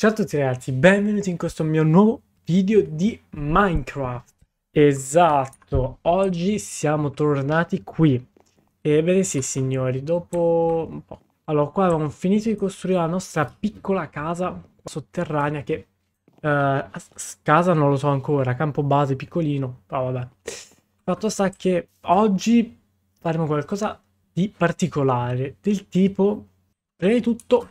Ciao a tutti ragazzi, benvenuti in questo mio nuovo video di Minecraft. Esatto, oggi siamo tornati qui. Ebbene sì signori, dopo un po'. Allora qua avevamo finito di costruire la nostra piccola casa sotterranea che... Eh, casa non lo so ancora, campo base piccolino, però vabbè. Fatto sta che oggi faremo qualcosa di particolare, del tipo... Prima di tutto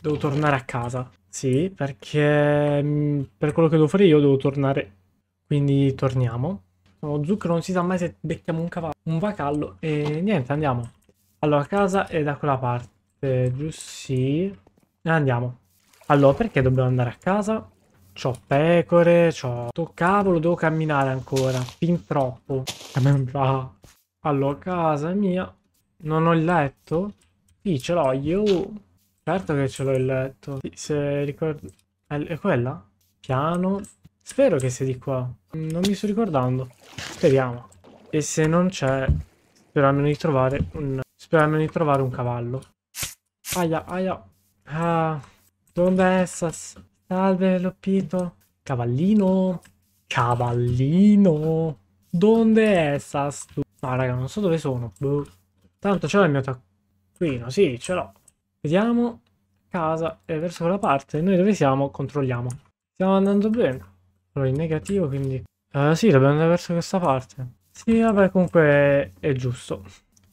devo tornare a casa sì, perché mm, per quello che devo fare io devo tornare. Quindi torniamo. No, zucchero non si sa mai se becchiamo un, cavallo, un vacallo. E niente, andiamo. Allora, casa è da quella parte, giusto? Sì. Andiamo. Allora, perché dobbiamo andare a casa? C'ho pecore, c'ho... Cavolo, devo camminare ancora. Fin troppo. Ah. Allora, casa mia. Non ho il letto? Sì, ce l'ho io. Certo che ce l'ho il letto. Se ricordo... È quella? Piano. Spero che sia di qua. Non mi sto ricordando. Speriamo. E se non c'è... Spero almeno di trovare un... Spero almeno di trovare un cavallo. Aia, aia. Ah. Dove essas? Salve, Loppito. Cavallino. Cavallino. Dove essas tu? Ah, no, raga, non so dove sono. Boh. Tanto ce l'ho il mio taccuino. Sì, ce l'ho. Vediamo. Casa è verso quella parte. Noi dove siamo? Controlliamo. Stiamo andando bene. Allora, in negativo, quindi... Uh, sì, dobbiamo andare verso questa parte. Sì, vabbè, comunque è giusto.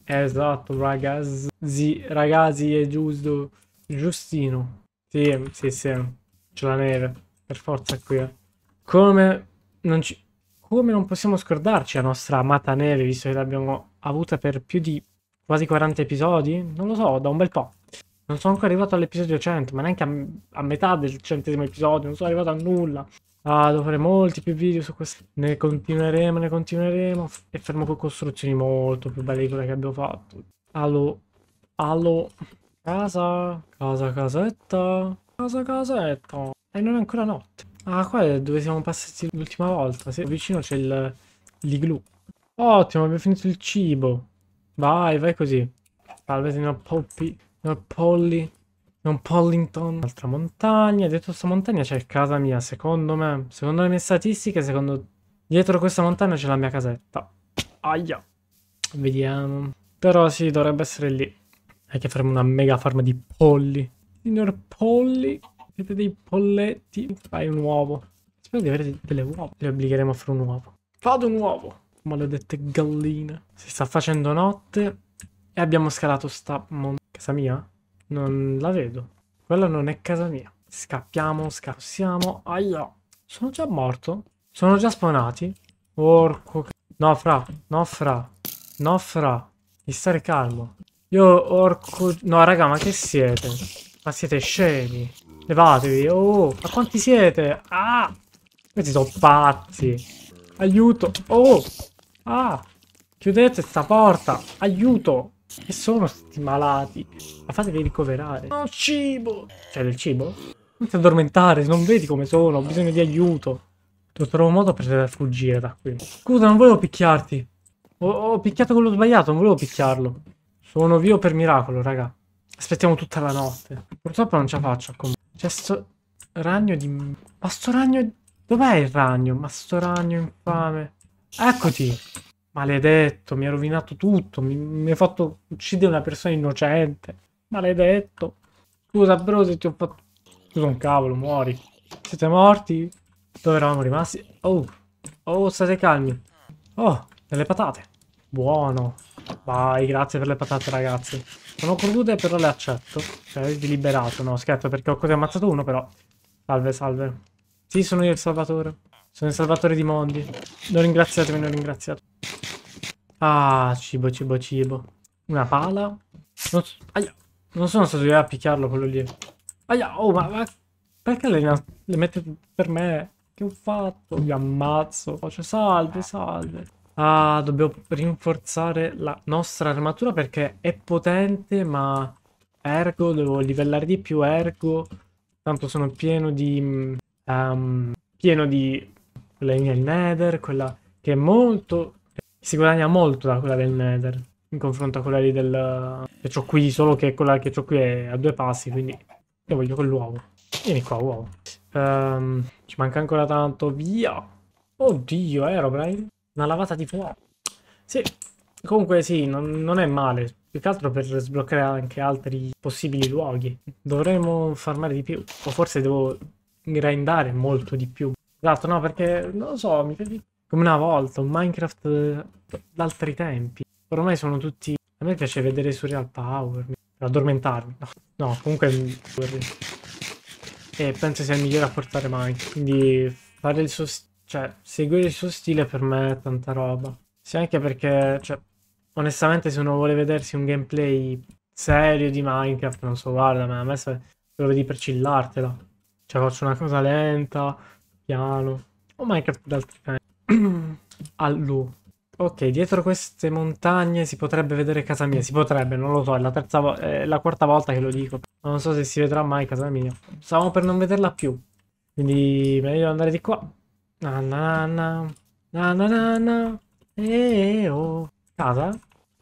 Esatto, ragazzi. Ragazzi, è giusto. Giustino. Sì, sì, sì. C'è la neve. Per forza qui. Eh. Come non ci... Come non possiamo scordarci la nostra amata neve, visto che l'abbiamo avuta per più di quasi 40 episodi? Non lo so, da un bel po'. Non sono ancora arrivato all'episodio 100, ma neanche a, a, metà del centesimo episodio, non sono arrivato a nulla. Ah, devo fare molti più video su questo. Ne continueremo, ne continueremo. E fermo con costruzioni molto più belle di quelle che abbiamo fatto. Allo, allo, casa, casa, casetta, casa, casetta. E non è ancora notte. Ah, qua è dove siamo passati l'ultima volta. Se vicino c'è l'iglu. Ottimo, abbiamo finito il cibo. Vai, vai così. Salve, se ne signor poppi. Signor Polly. Non Pollington. Altra montagna. Dietro questa montagna c'è casa mia, secondo me. Secondo le mie statistiche, secondo... Dietro questa montagna c'è la mia casetta. Aia. Vediamo. Però sì, dovrebbe essere lì. È che faremo una mega farma di polli. Signor Polly. siete dei polletti. Fai un uovo. Spero di avere delle uova. Le obbligheremo a fare un uovo. Fate un uovo. Maledette galline. Si sta facendo notte. E abbiamo scalato sta montagna casa mia? Non la vedo. Quella non è casa mia. Scappiamo, scappiamo. Aia. Sono già morto? Sono già spawnati? Orco. No, fra. No, fra. No, fra. Di stare calmo. Io orco... No, raga, ma che siete? Ma siete scemi. Levatevi. Oh, ma quanti siete? Ah. Questi sono pazzi. Aiuto. Oh. Ah. Chiudete sta porta. Aiuto. Che sono sti malati? Ma fatevi ricoverare. ho cibo! C'è del cibo? Non ti addormentare, non vedi come sono, ho bisogno di aiuto. Devo trovare un modo per fuggire da qui. Scusa, non volevo picchiarti. Ho, ho picchiato quello sbagliato, non volevo picchiarlo. Sono vivo per miracolo, raga. Aspettiamo tutta la notte. Purtroppo non ce la faccio a C'è sto ragno di... Ma sto ragno... Dov'è il ragno? Ma sto ragno infame. Eccoti! Maledetto, mi ha rovinato tutto, mi, mi hai fatto uccidere una persona innocente. Maledetto. Scusa bro se ti ho fatto... Scusa un cavolo, muori. Siete morti? Dove eravamo rimasti? Oh, oh, state calmi. Oh, delle patate. Buono. Vai, grazie per le patate ragazzi. Sono crude però le accetto. Cioè, avete liberato. No, scherzo, perché ho così ammazzato uno però. Salve, salve. Sì, sono io il salvatore. Sono il salvatore di mondi. Non ringraziatemi, non ringraziatemi. Ah, cibo, cibo, cibo. Una pala. Non, so, aia, non sono stato io a picchiarlo quello lì. Aia, oh, ma, ma perché le, le mette per me? Che ho fatto? Mi ammazzo. Faccio salve, salve. Ah, dobbiamo rinforzare la nostra armatura perché è potente, ma ergo, devo livellare di più ergo. Tanto sono pieno di... Um, pieno di legna il nether, quella che è molto si guadagna molto da quella del Nether in confronto a quella lì del che ho qui, solo che quella che ho qui è a due passi, quindi io voglio quell'uovo. Vieni qua, uovo. Um, ci manca ancora tanto, via! Oddio, Aerobrine. Una lavata di fuoco. Sì, comunque sì, non, non è male. Più che altro per sbloccare anche altri possibili luoghi. Dovremmo farmare di più. O forse devo grindare molto di più. Esatto, no, perché non lo so, mi piace come una volta, un Minecraft eh, d'altri tempi. Ormai sono tutti... A me piace vedere su Real Power, per addormentarmi. No, no comunque... E penso sia il migliore a portare Minecraft, quindi fare il suo... Cioè, seguire il suo stile per me è tanta roba. Sì, anche perché, cioè, onestamente se uno vuole vedersi un gameplay serio di Minecraft, non so, guarda, ma a me se lo vedi per chillartela. Cioè, faccio una cosa lenta, piano. O Minecraft d'altri tempi. Allù. Ok, dietro queste montagne si potrebbe vedere casa mia. Si potrebbe, non lo so, è la, terza è la quarta volta che lo dico. Non so se si vedrà mai casa mia. Stavamo per non vederla più. Quindi meglio andare di qua. Na na na. Na na na na. Eh, oh. Casa?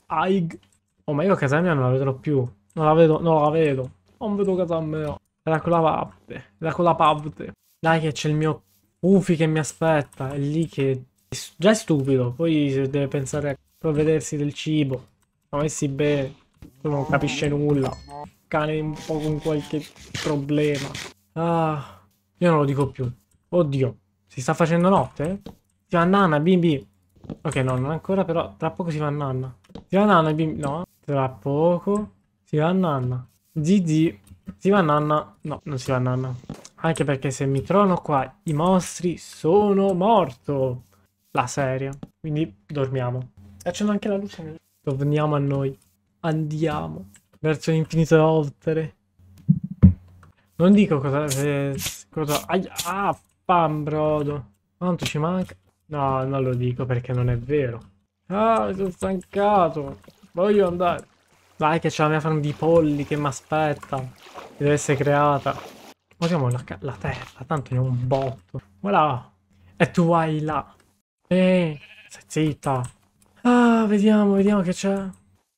Aig. Oh, ma io casa mia non la vedrò più. Non la vedo, non la vedo. Non vedo casa mia. Era con la parte. Era con la parte. Dai che c'è il mio Ufi che mi aspetta, è lì che... Già è stupido, poi deve pensare a provvedersi del cibo. Ma messi bene, non capisce nulla. Cane un po' con qualche problema. Ah, io non lo dico più. Oddio, si sta facendo notte? Si va a nanna, bimbi. Ok, no, non ancora, però tra poco si va a nanna. Si va a nanna, bimbi. No, tra poco si va a nanna. GG. Si va a nanna. No, non si va a nanna. Anche perché se mi trovano qua i mostri sono morto. La serie. Quindi dormiamo. Accendo anche la luce. Torniamo a noi. Andiamo. Verso l'infinito e oltre. Non dico cosa... cosa aia, ah, pam, brodo. Quanto ci manca? No, non lo dico perché non è vero. Ah, mi sono stancato. Voglio andare. Vai che c'è la mia farm di polli che mi aspetta. deve essere creata. Usiamo la, la terra, tanto è un botto. Voilà! E tu vai là. Ehi, stai zitta. Ah, vediamo, vediamo che c'è.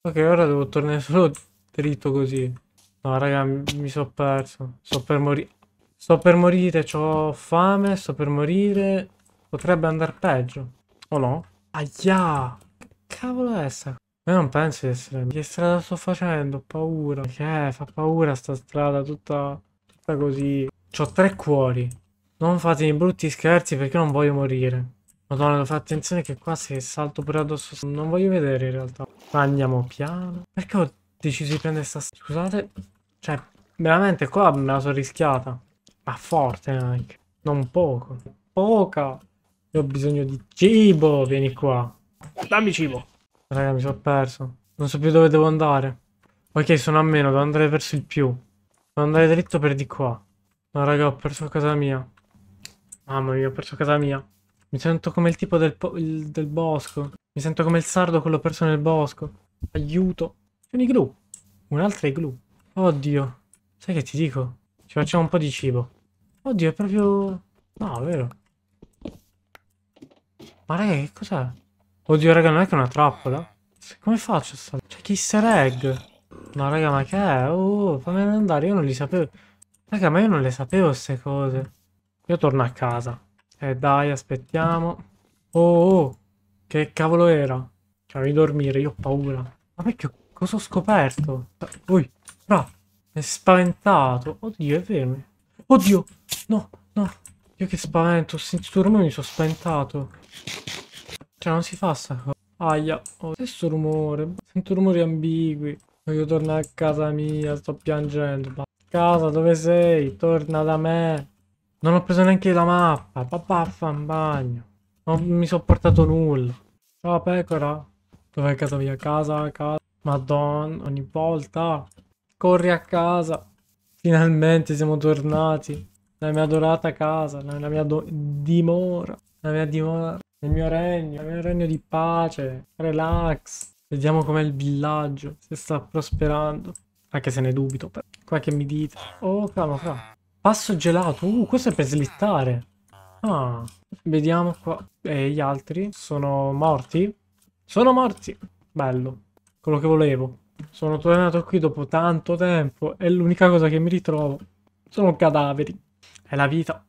Ok, ora devo tornare solo dritto così. No, raga, mi, sono perso. Sto per morire. Sto per morire, ho fame, sto per morire. Potrebbe andare peggio. O no? Aia! Che cavolo è sta? Io non penso di essere... Che strada sto facendo? Ho paura. Che è? Fa paura sta strada tutta così. C'ho tre cuori. Non fate i brutti scherzi perché non voglio morire. Madonna, devo attenzione che qua se salto pure addosso... Non voglio vedere in realtà. Andiamo piano. Perché ho deciso di prendere sta... Scusate. Cioè, veramente qua me la sono rischiata. Ma forte anche. Non poco. Poca. Io ho bisogno di cibo. Vieni qua. Dammi cibo. Raga, mi sono perso. Non so più dove devo andare. Ok, sono a meno. Devo andare verso il più. Ma andare dritto per di qua. No, raga, ho perso casa mia. Mamma mia, ho perso casa mia. Mi sento come il tipo del, il, del bosco. Mi sento come il sardo quello perso nel bosco. Aiuto. C'è un igloo. Un'altra igloo. Oddio. Sai che ti dico? Ci facciamo un po' di cibo. Oddio, è proprio... No, è vero. Ma raga, che cos'è? Oddio, raga, non è che è una trappola? Come faccio a sta... C'è cioè, chi easter egg. No, raga, ma che è? Oh, fammi andare, io non li sapevo. Raga, ma io non le sapevo queste cose. Io torno a casa. E eh, dai, aspettiamo. Oh, oh, che cavolo era? Cioè, devi dormire, io ho paura. Ma vecchio, cosa ho scoperto? Ui, fra, mi è spaventato. Oddio, è vero. Oddio, no, no. Io che spavento, ho sentito rumore, mi sono spaventato. Cioè, non si fa sta cosa. Aia, oh, stesso rumore. Sento rumori ambigui. Voglio tornare a casa mia, sto piangendo. Ma casa, dove sei? Torna da me. Non ho preso neanche la mappa. Papà fa un bagno. Non mi sono portato nulla. Ciao pecora. Dov'è casa mia? Casa, casa. Madonna, ogni volta. Corri a casa. Finalmente siamo tornati. Nella mia adorata casa, nella mia dimora. Nella mia dimora. Nel mio regno, nel mio regno di pace. Relax. Vediamo com'è il villaggio, se sta prosperando. Anche se ne dubito, però. Qua che mi dite? Oh, calma, qua. Passo gelato. Uh, questo è per slittare. Ah, vediamo qua. E gli altri sono morti? Sono morti. Bello. Quello che volevo. Sono tornato qui dopo tanto tempo e l'unica cosa che mi ritrovo sono cadaveri. È la vita.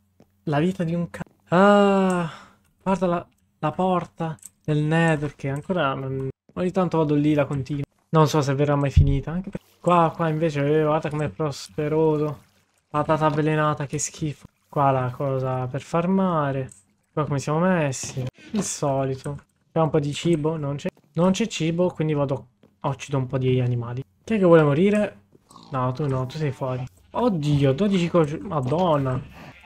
La vita di un cadavere. Ah, guarda la, la porta del Nether che ancora non, Ogni tanto vado lì, la continua. Non so se verrà mai finita. Anche per... Qua, qua invece, eh, guarda com'è prosperoso. Patata avvelenata, che schifo. Qua la cosa per farmare. Qua come siamo messi? Il solito. C'è un po' di cibo? Non c'è. cibo, quindi vado... Occido un po' di animali. Chi è che vuole morire? No, tu no, tu sei fuori. Oddio, 12 coci... Madonna.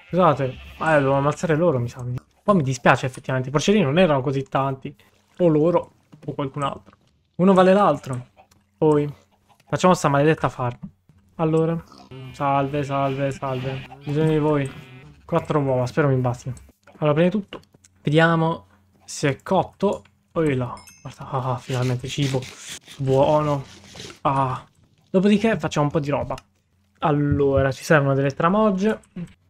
Scusate. Eh, devo ammazzare loro, mi sa. Poi mi dispiace, effettivamente. I porcellini non erano così tanti. O loro. O qualcun altro. Uno vale l'altro. Poi. Facciamo sta maledetta farm. Allora. Salve, salve, salve. Bisogno di voi. Quattro uova, spero mi basti. Allora, prima di tutto. Vediamo se è cotto. Oh là. Guarda, ah, ah, finalmente cibo. Buono. Ah. Dopodiché facciamo un po' di roba. Allora, ci servono delle tramogge.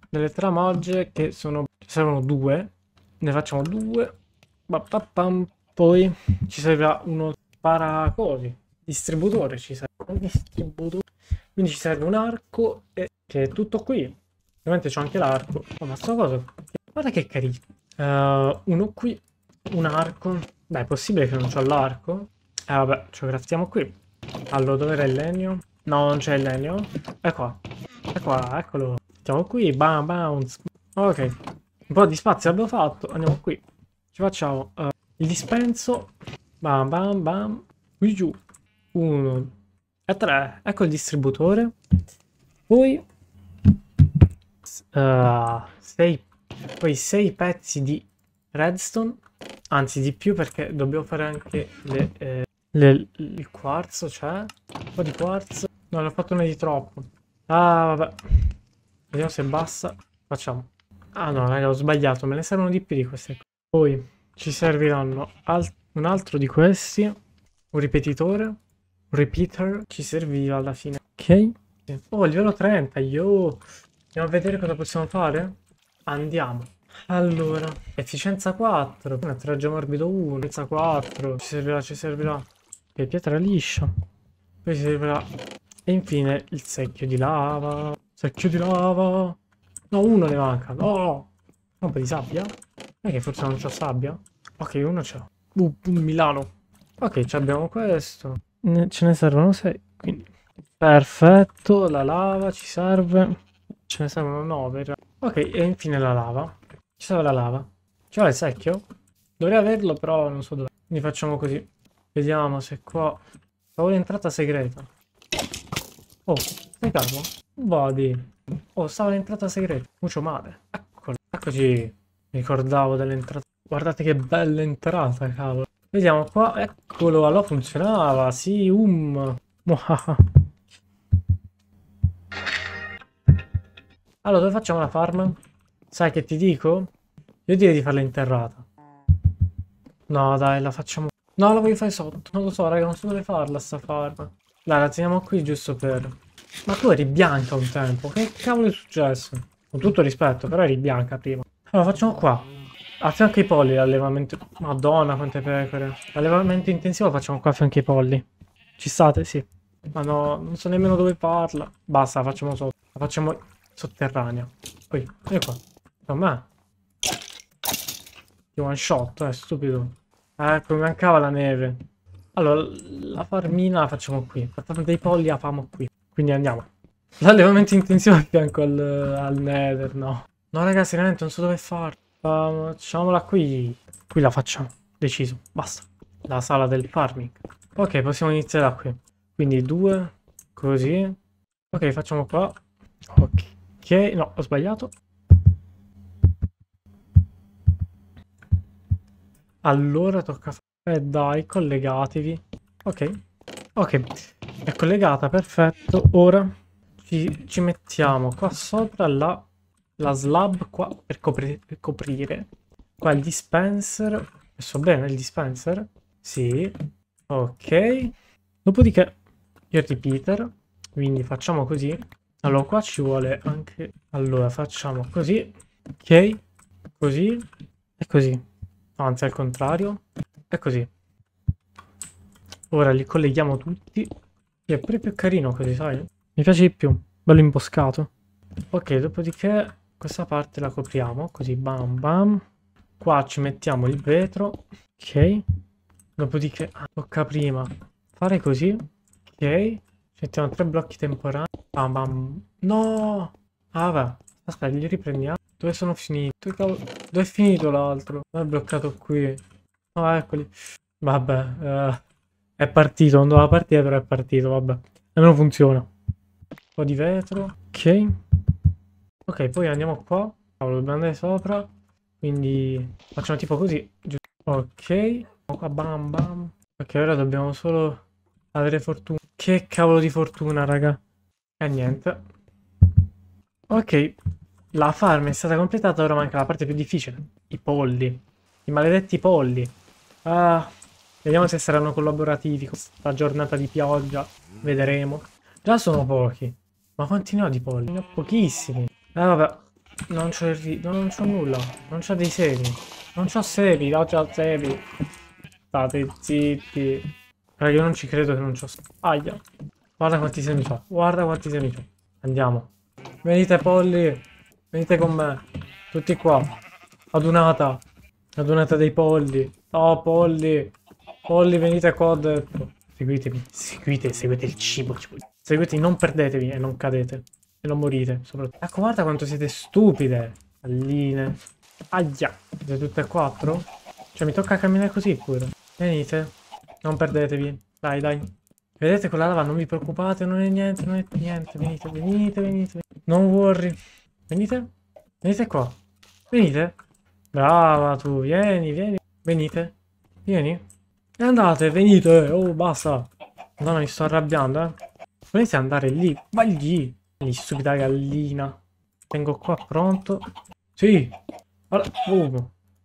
Delle tramogge che sono... Ci servono due. Ne facciamo due. Ba, ba, bam, poi ci serve uno paracosi, distributore, ci serve un distributore. Quindi ci serve un arco e che è tutto qui. Ovviamente c'è anche l'arco. Oh, ma sta cosa. Guarda che carino. Uh, uno qui, un arco. Beh, è possibile che non c'ho l'arco? Eh vabbè, ci craftiamo qui. Allora, dove era il legno? No, non c'è il legno. Ecco qua. qua, eccolo. Mettiamo qui, bam, bounce. Ok. Un po' di spazio abbiamo fatto. Andiamo qui. Ci facciamo... Uh, il dispenso. Bam bam bam. Qui giù. 1 e 3. Ecco il distributore. Poi... 6 uh, eh, poi 6 pezzi di redstone. Anzi di più perché dobbiamo fare anche le, eh, le, il quarzo, cioè. Un po' di quarzo. non ho fatto una di troppo. Ah, vabbè. Vediamo se basta. Facciamo. Ah no, raga, ho sbagliato. Me ne servono di più di queste cose. Poi... Ci serviranno alt un altro di questi, un ripetitore, un repeater, ci serviva alla fine. Ok. Oh, livello 30, yo! Andiamo a vedere cosa possiamo fare? Andiamo. Allora, efficienza 4, traggio morbido 1, efficienza 4, ci servirà, ci servirà. E pietra liscia. Poi ci servirà... E infine il secchio di lava. Secchio di lava! No, uno ne manca, no! Un po' di sabbia. E eh, che forse non c'ho sabbia? Ok, uno c'è. Uh, Milano. Ok, abbiamo questo. Ne, ce ne servono sei, quindi... Perfetto, la lava ci serve. Ce ne servono nove. Ok, e infine la lava. Ci serve la lava. Ci vuole il secchio? Dovrei averlo, però non so dove. Quindi facciamo così. Vediamo se qua... Ho l'entrata segreta. Oh, stai calmo? Body. Oh, stava l'entrata segreta. Mucho male. Eccolo. Eccoci. Ricordavo dell'entrata. Guardate che bella entrata, cavolo. Vediamo qua. Eccolo, allora funzionava. Sì, um. Allora, dove facciamo la farm? Sai che ti dico? Io direi di farla interrata. No, dai, la facciamo... No, la voglio fare sotto. Non lo so, raga, non so dove farla sta farm. Dai, la teniamo qui giusto per... Ma tu eri bianca un tempo. Che cavolo è successo? Con tutto rispetto, però eri bianca prima. Allora, facciamo qua. A fianco ai polli l'allevamento... Madonna, quante pecore. L'allevamento intensivo facciamo qua a fianco ai polli. Ci state? Sì. Ma no, non so nemmeno dove parla. Basta, la facciamo sotto. La facciamo sotterranea. Poi, vieni qua. Da me. Ti one shot, è eh, stupido. Eh, ecco, mi mancava la neve. Allora, la farmina la facciamo qui. La farma dei polli la famo qui. Quindi andiamo. L'allevamento intensivo a fianco al, al nether, no. No ragazzi, veramente non so dove fare. facciamola qui. Qui la facciamo. Deciso. Basta. La sala del farming. Ok, possiamo iniziare da qui. Quindi due. Così. Ok, facciamo qua. Ok. No, ho sbagliato. Allora tocca fare... Eh dai, collegatevi. Ok. Ok. È collegata, perfetto. Ora ci, ci mettiamo qua sopra la la slab qua per, copri per coprire. Qua il dispenser. Messo bene il dispenser? Sì. Ok. Dopodiché il repeater. Quindi facciamo così. Allora qua ci vuole anche... Allora facciamo così. Ok. Così. E così. Anzi al contrario. E così. Ora li colleghiamo tutti. è proprio carino così, sai? Mi piace di più. Bello imboscato. Ok, dopodiché questa parte la copriamo, così bam bam. Qua ci mettiamo il vetro, ok. Dopodiché, ah, tocca prima fare così, ok. Ci mettiamo tre blocchi temporanei. Bam bam. No! Ah vabbè, aspetta, li riprendiamo. Dove sono finiti Dove è finito l'altro? è bloccato qui. No, oh, eccoli. Vabbè, eh, è partito, non doveva partire, però è partito, vabbè. Almeno funziona. Un po' di vetro, ok. Ok, poi andiamo qua. Cavolo, dobbiamo andare sopra. Quindi facciamo tipo così. Ok. Qua bam bam. Ok, ora dobbiamo solo avere fortuna. Che cavolo di fortuna, raga. E eh, niente. Ok. La farm è stata completata, ora manca la parte più difficile. I polli. I maledetti polli. Ah, vediamo se saranno collaborativi con questa giornata di pioggia. Vedremo. Già sono pochi. Ma quanti ne ho di polli? Ne ho pochissimi. Eh vabbè, non c'è il non c'è nulla, non c'è dei semi. Non c'è semi, no c'ho semi. State zitti. Raga, io non ci credo che non c'ho semi. Aia. Guarda quanti semi c'ho, guarda quanti semi c'ho. Andiamo. Venite polli, venite con me. Tutti qua. Adunata. Adunata dei polli. Oh polli. Polli, venite qua, ho detto. Seguitemi, seguite, seguite il cibo. Seguitemi, non perdetevi e non cadete. E non morite, soprattutto. Ecco, guarda quanto siete stupide. Palline. Aia. Siete tutte e quattro? Cioè, mi tocca camminare così pure. Venite. Non perdetevi. Dai, dai. Vedete quella lava, non vi preoccupate, non è niente, non è niente. Venite, venite, venite. venite. Non worry. Venite. Venite qua. Venite. Brava tu, vieni, vieni. Venite. Vieni. E andate, venite. Oh, basta. Madonna, mi sto arrabbiando, eh. Volete andare lì? Vai lì. Gli stupida gallina. Tengo qua pronto. Sì. Allora,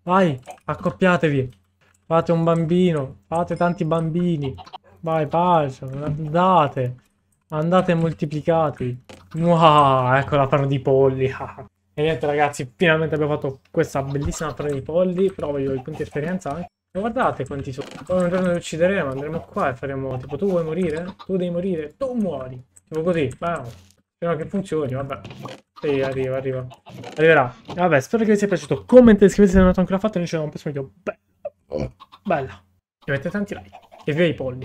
vai, accoppiatevi. Fate un bambino. Fate tanti bambini. Vai, pace. Andate. Andate e moltiplicatevi. Wow, ecco la panna di polli. e niente ragazzi, finalmente abbiamo fatto questa bellissima panna di polli. Però voglio i punti di esperienza anche. guardate quanti sono. Poi un giorno li uccideremo, andremo qua e faremo tipo tu vuoi morire? Tu devi morire, tu muori. Tipo così, Vai. Spero che funzioni, vabbè. Sì, arriva, arriva. Arriverà. Vabbè, spero che vi sia piaciuto. Commentate, iscrivetevi se non l'avete ancora fatto. Noi ci vediamo un prossimo video. Oh. Bella. Bella. E mettete tanti like. E via i polli.